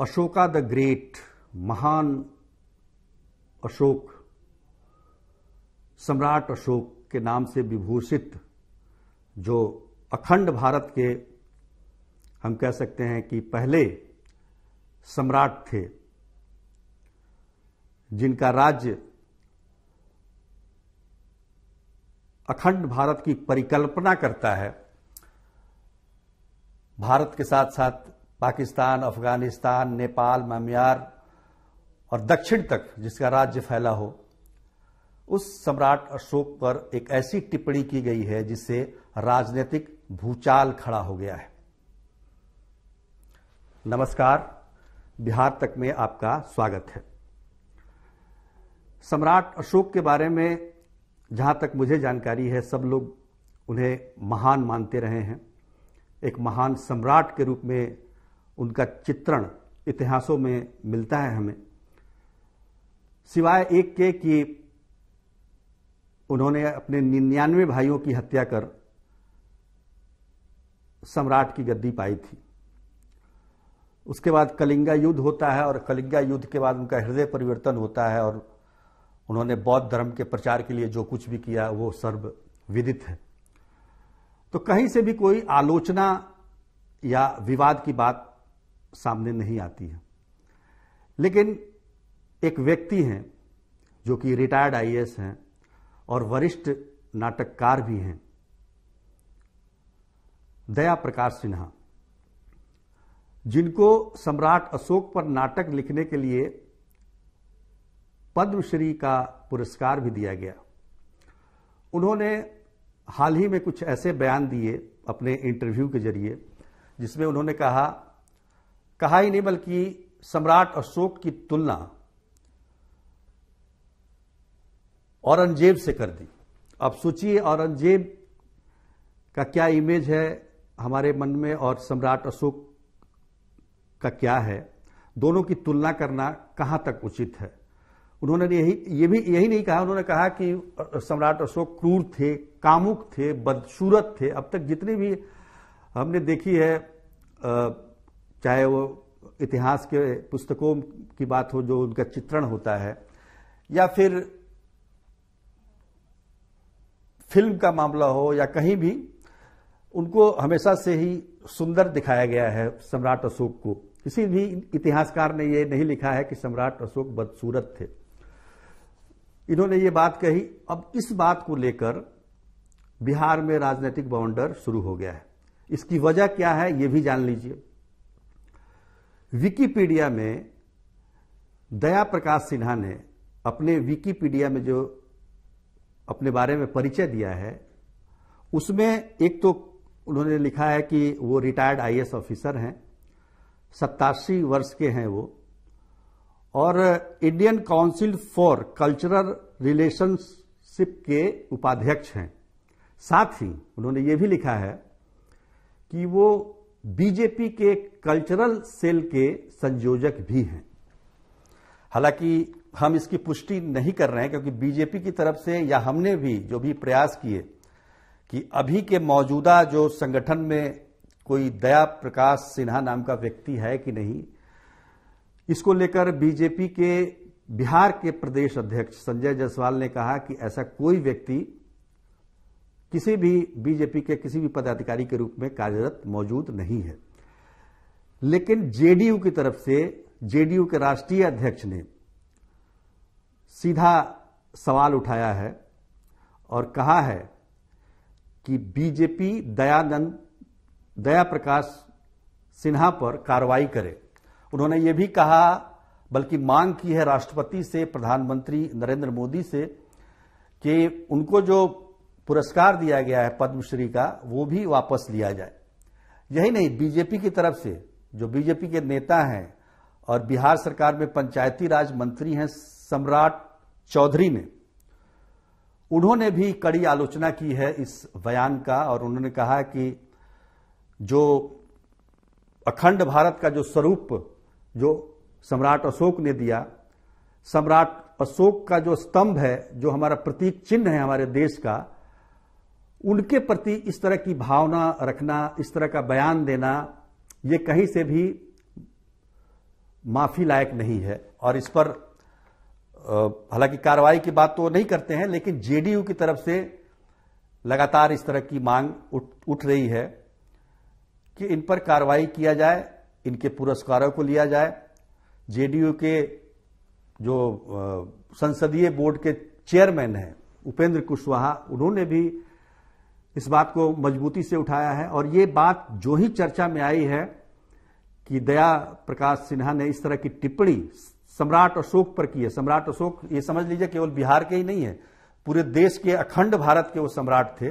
Ashoka the great महान अशोक सम्राट अशोक के नाम से विभूषित जो अखंड भारत के हम कह सकते हैं कि पहले सम्राट थे जिनका राज्य अखंड भारत की परिकल्पना करता है भारत के साथ साथ पाकिस्तान अफगानिस्तान नेपाल म्यांमार और दक्षिण तक जिसका राज्य फैला हो उस सम्राट अशोक पर एक ऐसी टिप्पणी की गई है जिससे राजनीतिक भूचाल खड़ा हो गया है नमस्कार बिहार तक में आपका स्वागत है सम्राट अशोक के बारे में जहां तक मुझे जानकारी है सब लोग उन्हें महान मानते रहे हैं एक महान सम्राट के रूप में उनका चित्रण इतिहासों में मिलता है हमें सिवाय एक के कि उन्होंने अपने निन्यानवे भाइयों की हत्या कर सम्राट की गद्दी पाई थी उसके बाद कलिंगा युद्ध होता है और कलिंगा युद्ध के बाद उनका हृदय परिवर्तन होता है और उन्होंने बौद्ध धर्म के प्रचार के लिए जो कुछ भी किया वो सर्व विदित है तो कहीं से भी कोई आलोचना या विवाद की बात सामने नहीं आती है लेकिन एक व्यक्ति हैं जो कि रिटायर्ड आई हैं और वरिष्ठ नाटककार भी हैं दया प्रकाश सिन्हा जिनको सम्राट अशोक पर नाटक लिखने के लिए पद्मश्री का पुरस्कार भी दिया गया उन्होंने हाल ही में कुछ ऐसे बयान दिए अपने इंटरव्यू के जरिए जिसमें उन्होंने कहा कहा ही नहीं बल्कि सम्राट अशोक की तुलना औरंगजेब से कर दी अब सोचिए औरंगजेब का क्या इमेज है हमारे मन में और सम्राट अशोक का क्या है दोनों की तुलना करना कहां तक उचित है उन्होंने यही ये भी यही नहीं कहा उन्होंने कहा कि सम्राट अशोक क्रूर थे कामुक थे बदसूरत थे अब तक जितनी भी हमने देखी है आ, चाहे वो इतिहास के पुस्तकों की बात हो जो उनका चित्रण होता है या फिर फिल्म का मामला हो या कहीं भी उनको हमेशा से ही सुंदर दिखाया गया है सम्राट अशोक को किसी भी इतिहासकार ने यह नहीं लिखा है कि सम्राट अशोक बदसूरत थे इन्होंने ये बात कही अब इस बात को लेकर बिहार में राजनीतिक बाउंडर शुरू हो गया है इसकी वजह क्या है ये भी जान लीजिए विकीपीडिया में दया प्रकाश सिन्हा ने अपने विकीपीडिया में जो अपने बारे में परिचय दिया है उसमें एक तो उन्होंने लिखा है कि वो रिटायर्ड आईएएस ऑफिसर हैं सत्तासी वर्ष के हैं वो और Indian council for cultural relationship के उपाध्यक्ष हैं साथ ही उन्होंने ये भी लिखा है कि वो बीजेपी के कल्चरल सेल के संयोजक भी हैं हालांकि हम इसकी पुष्टि नहीं कर रहे हैं क्योंकि बीजेपी की तरफ से या हमने भी जो भी प्रयास किए कि अभी के मौजूदा जो संगठन में कोई दया प्रकाश सिन्हा नाम का व्यक्ति है कि नहीं इसको लेकर बीजेपी के बिहार के प्रदेश अध्यक्ष संजय जायसवाल ने कहा कि ऐसा कोई व्यक्ति किसी भी बीजेपी के किसी भी पदाधिकारी के रूप में कार्यरत मौजूद नहीं है लेकिन जेडीयू की तरफ से जेडीयू के राष्ट्रीय अध्यक्ष ने सीधा सवाल उठाया है और कहा है कि बीजेपी दयानंद दया प्रकाश सिन्हा पर कार्रवाई करे उन्होंने यह भी कहा बल्कि मांग की है राष्ट्रपति से प्रधानमंत्री नरेंद्र मोदी से कि उनको जो पुरस्कार दिया गया है पद्मश्री का वो भी वापस लिया जाए यही नहीं बीजेपी की तरफ से जो बीजेपी के नेता हैं और बिहार सरकार में पंचायती राज मंत्री हैं सम्राट चौधरी ने उन्होंने भी कड़ी आलोचना की है इस बयान का और उन्होंने कहा कि जो अखंड भारत का जो स्वरूप जो सम्राट अशोक ने दिया सम्राट अशोक का जो स्तंभ है जो हमारा प्रतीक चिन्ह है हमारे देश का उनके प्रति इस तरह की भावना रखना इस तरह का बयान देना ये कहीं से भी माफी लायक नहीं है और इस पर हालांकि कार्रवाई की बात तो नहीं करते हैं लेकिन जेडीयू की तरफ से लगातार इस तरह की मांग उठ उठ रही है कि इन पर कार्रवाई किया जाए इनके पुरस्कारों को लिया जाए जेडीयू के जो संसदीय बोर्ड के चेयरमैन हैं उपेंद्र कुशवाहा उन्होंने भी इस बात को मजबूती से उठाया है और ये बात जो ही चर्चा में आई है कि दया प्रकाश सिन्हा ने इस तरह की टिप्पणी सम्राट अशोक पर की है सम्राट अशोक ये समझ लीजिए केवल बिहार के ही नहीं है पूरे देश के अखंड भारत के वो सम्राट थे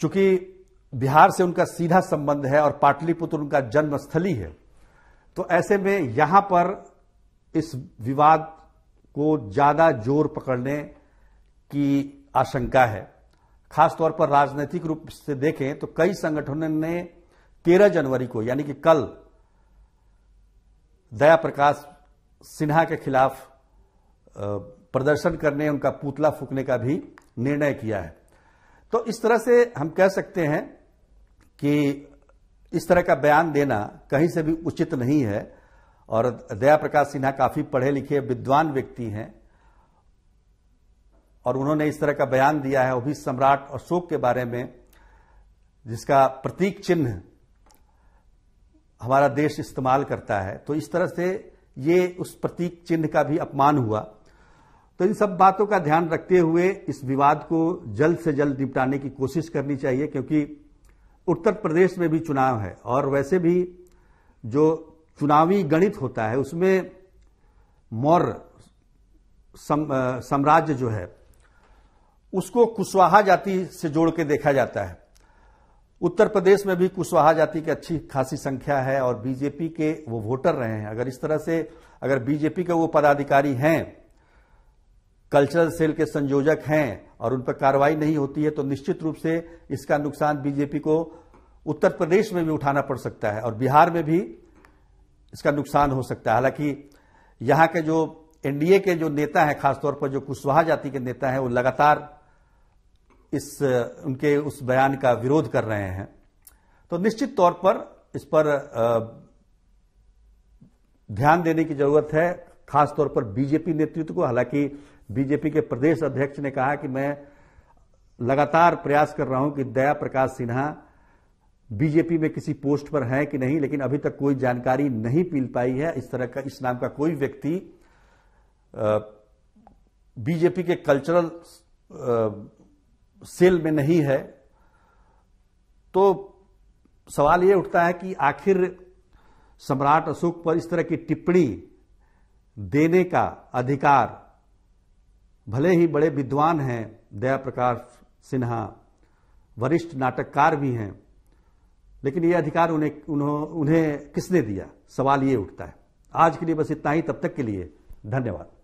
चूंकि बिहार से उनका सीधा संबंध है और पाटलिपुत्र उनका जन्मस्थली है तो ऐसे में यहां पर इस विवाद को ज्यादा जोर पकड़ने की आशंका है खासतौर पर राजनीतिक रूप से देखें तो कई संगठनों ने तेरह जनवरी को यानी कि कल दया प्रकाश सिन्हा के खिलाफ प्रदर्शन करने उनका पुतला फूकने का भी निर्णय किया है तो इस तरह से हम कह सकते हैं कि इस तरह का बयान देना कहीं से भी उचित नहीं है और दया प्रकाश सिन्हा काफी पढ़े लिखे विद्वान व्यक्ति हैं और उन्होंने इस तरह का बयान दिया है अभी सम्राट और शोक के बारे में जिसका प्रतीक चिन्ह हमारा देश इस्तेमाल करता है तो इस तरह से ये उस प्रतीक चिन्ह का भी अपमान हुआ तो इन सब बातों का ध्यान रखते हुए इस विवाद को जल्द से जल्द निपटाने की कोशिश करनी चाहिए क्योंकि उत्तर प्रदेश में भी चुनाव है और वैसे भी जो चुनावी गणित होता है उसमें मौर्य सम, साम्राज्य जो है उसको कुशवाहा जाति से जोड़ के देखा जाता है उत्तर प्रदेश में भी कुशवाहा जाति की अच्छी खासी संख्या है और बीजेपी के वो वोटर रहे हैं अगर इस तरह से अगर बीजेपी के वो पदाधिकारी हैं कल्चरल सेल के संयोजक हैं और उन पर कार्रवाई नहीं होती है तो निश्चित रूप से इसका नुकसान बीजेपी को उत्तर प्रदेश में भी उठाना पड़ सकता है और बिहार में भी इसका नुकसान हो सकता है हालांकि यहां के जो एनडीए के जो नेता हैं खासतौर पर जो कुशवाहा जाति के नेता हैं वो लगातार इस उनके उस बयान का विरोध कर रहे हैं तो निश्चित तौर पर इस पर ध्यान देने की जरूरत है खासतौर पर बीजेपी नेतृत्व को हालांकि बीजेपी के प्रदेश अध्यक्ष ने कहा कि मैं लगातार प्रयास कर रहा हूं कि दया प्रकाश सिन्हा बीजेपी में किसी पोस्ट पर है कि नहीं लेकिन अभी तक कोई जानकारी नहीं मिल पाई है इस तरह का इस नाम का कोई व्यक्ति बीजेपी के कल्चरल सेल में नहीं है तो सवाल यह उठता है कि आखिर सम्राट अशोक पर इस तरह की टिप्पणी देने का अधिकार भले ही बड़े विद्वान हैं दया प्रकाश सिन्हा वरिष्ठ नाटककार भी हैं लेकिन यह अधिकार उन्हें उन्हों उन्हें किसने दिया सवाल ये उठता है आज के लिए बस इतना ही तब तक के लिए धन्यवाद